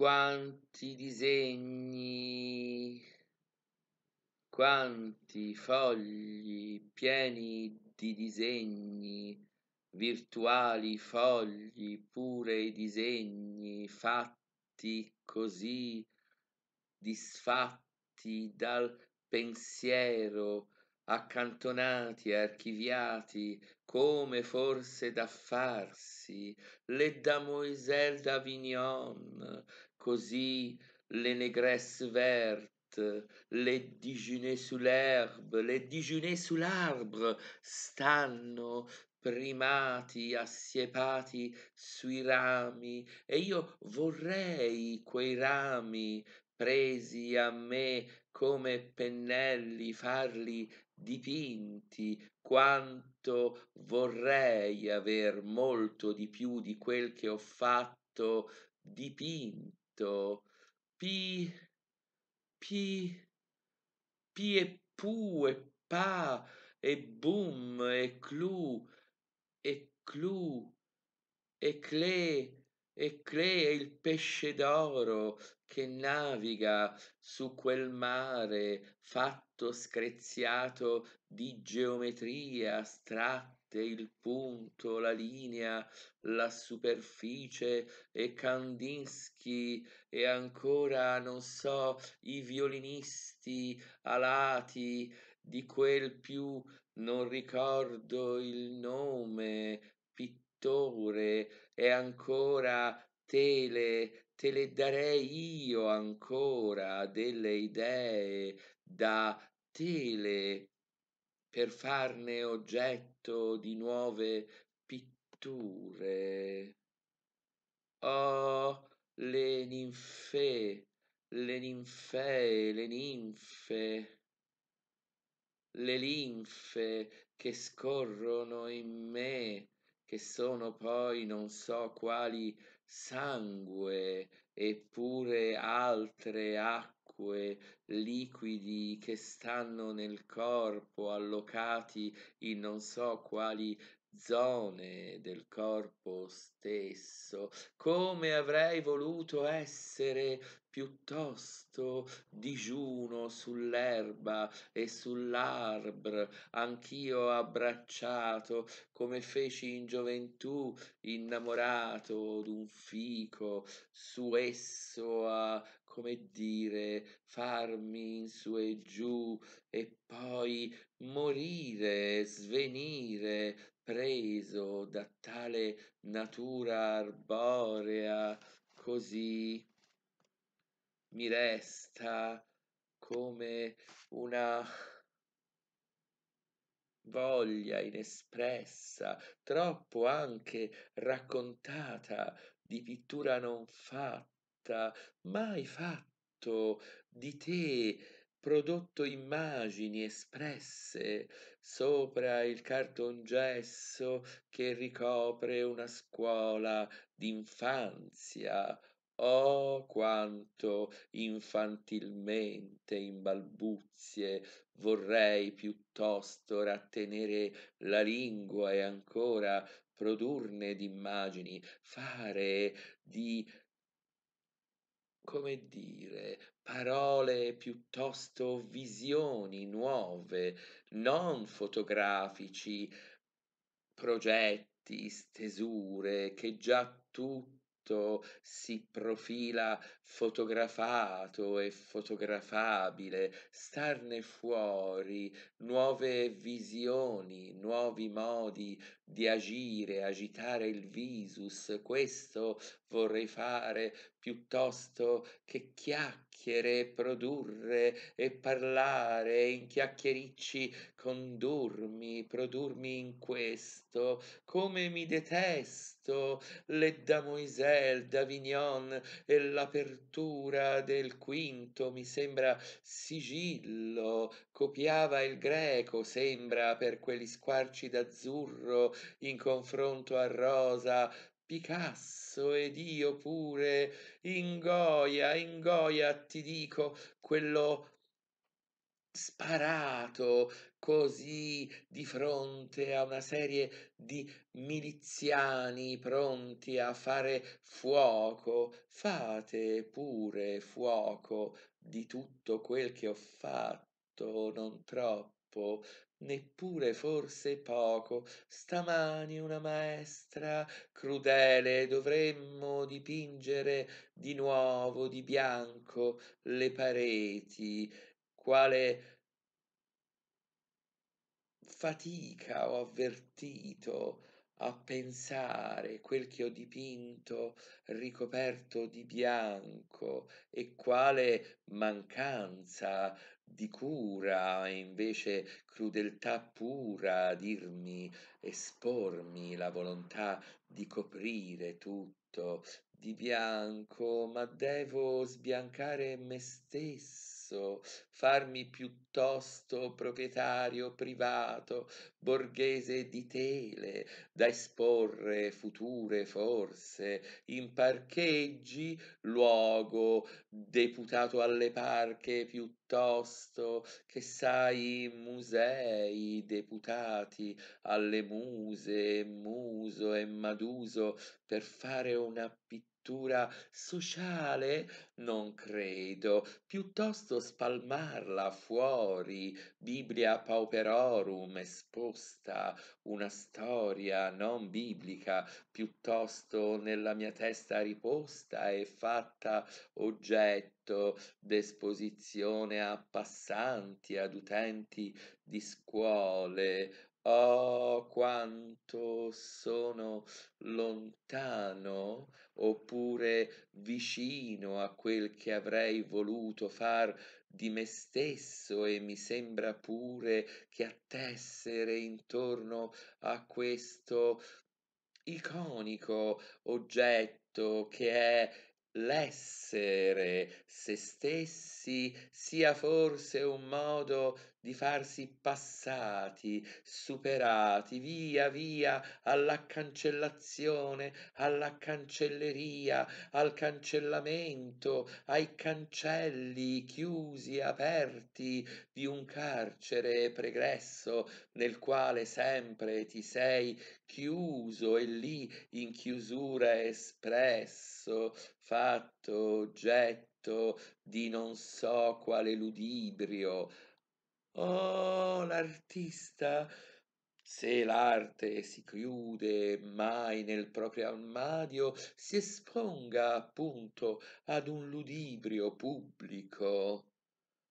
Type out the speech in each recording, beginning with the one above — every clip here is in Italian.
quanti disegni, quanti fogli pieni di disegni, virtuali fogli, pure i disegni fatti così, disfatti dal pensiero, accantonati e archiviati come forse da farsi, l'è da Moiselle d'Avignon, Così le négresses vertes, le déjeuners sous l'herbe, le déjeuners sous l'arbre stanno primati, assiepati sui rami e io vorrei quei rami presi a me come pennelli farli dipinti quanto vorrei aver molto di più di quel che ho fatto dipinto detto pi, pi, pi e pu e pa e boom e Clu e Clu e clé e Clé è il pesce d'oro che naviga su quel mare fatto screziato di geometria astratta il punto, la linea, la superficie e Kandinsky e ancora, non so, i violinisti alati di quel più, non ricordo il nome, pittore e ancora tele, te le darei io ancora delle idee da tele per farne oggetto di nuove pitture. Oh, le ninfe, le ninfee, le ninfe, le linfe che scorrono in me, che sono poi non so quali sangue, eppure altre acque acque, liquidi che stanno nel corpo, allocati in non so quali zone del corpo stesso, come avrei voluto essere piuttosto digiuno sull'erba e sull'arbre, anch'io abbracciato, come feci in gioventù, innamorato d'un fico, su esso a come dire, farmi in su e giù e poi morire, svenire, preso da tale natura arborea, così mi resta come una voglia inespressa, troppo anche raccontata di pittura non fatta mai fatto di te prodotto immagini espresse sopra il cartongesso che ricopre una scuola d'infanzia oh quanto infantilmente in balbuzie vorrei piuttosto rattenere la lingua e ancora produrne d'immagini fare di come dire, parole piuttosto visioni nuove, non fotografici progetti, stesure che già tutti tutto si profila fotografato e fotografabile, starne fuori, nuove visioni, nuovi modi di agire, agitare il visus, questo vorrei fare piuttosto che chiacchierare chiacchiere produrre e parlare in chiacchiericci condurmi produrmi in questo come mi detesto le da Moisel d'Avignon e l'apertura del quinto mi sembra sigillo copiava il greco sembra per quegli squarci d'azzurro in confronto a rosa Picasso ed io pure, in in ingoia, ti dico, quello sparato così di fronte a una serie di miliziani pronti a fare fuoco. Fate pure fuoco di tutto quel che ho fatto, non troppo, neppure forse poco stamani una maestra crudele dovremmo dipingere di nuovo di bianco le pareti quale fatica ho avvertito a pensare quel che ho dipinto ricoperto di bianco e quale mancanza di cura e invece crudeltà pura dirmi, espormi la volontà di coprire tutto di bianco, ma devo sbiancare me stesso basso, farmi piuttosto proprietario privato, borghese di tele, da esporre future forse, in parcheggi, luogo, deputato alle parche piuttosto, che sai, musei, deputati alle muse, muso e maduso, per fare una pittura sociale non credo piuttosto spalmarla fuori biblia pauperorum esposta una storia non biblica piuttosto nella mia testa riposta e fatta oggetto d'esposizione a passanti ad utenti di scuole Oh, quanto sono lontano oppure vicino a quel che avrei voluto far di me stesso e mi sembra pure che attessere intorno a questo iconico oggetto che è l'essere se stessi sia forse un modo di farsi passati, superati, via via alla cancellazione, alla cancelleria, al cancellamento, ai cancelli chiusi e aperti di un carcere pregresso nel quale sempre ti sei chiuso e lì in chiusura espresso, fatto oggetto di non so quale ludibrio Oh, l'artista, se l'arte si chiude mai nel proprio armadio, si esponga appunto ad un ludibrio pubblico.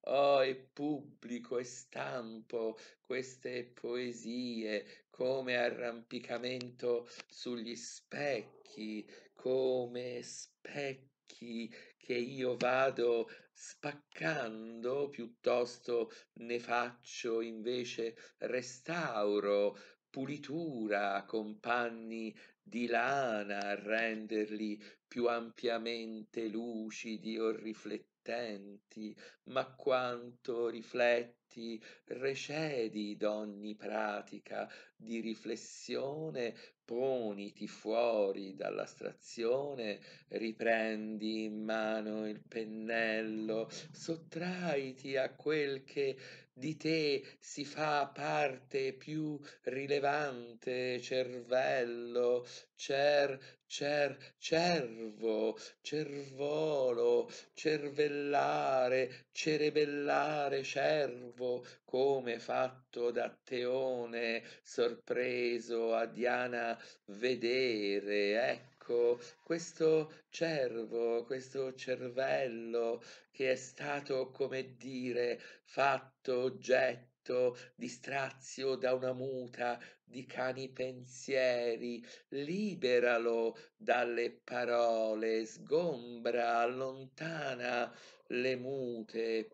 Oh, è pubblico e stampo queste poesie come arrampicamento sugli specchi, come specchi che io vado spaccando, piuttosto ne faccio invece restauro, pulitura compagni di lana a renderli più ampiamente lucidi o riflettenti, ma quanto rifletti recedi d'ogni pratica di riflessione poniti fuori dall'astrazione, riprendi in mano il pennello, sottraiti a quel che di te si fa parte più rilevante, cervello, cer cer, cervo, cervolo, cervellare, cerebellare, cervo, come fatto da Teone, sorpreso a Diana vedere, ecco. questo cervo, questo cervello che è stato, come dire, fatto oggetto letto, di strazio da una muta, di cani pensieri, liberalo dalle parole, sgombra, allontana le mute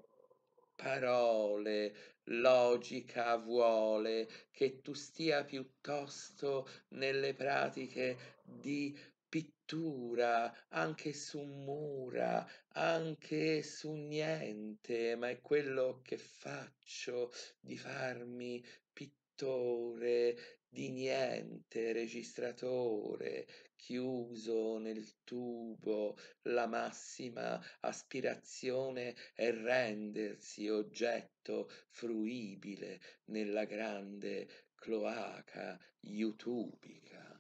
parole, logica vuole che tu stia piuttosto nelle pratiche di pittura, anche su mura, anche su niente, ma è quello che faccio di farmi pittore di niente, registratore, chiuso nel tubo, la massima aspirazione è rendersi oggetto fruibile nella grande cloaca youtubica.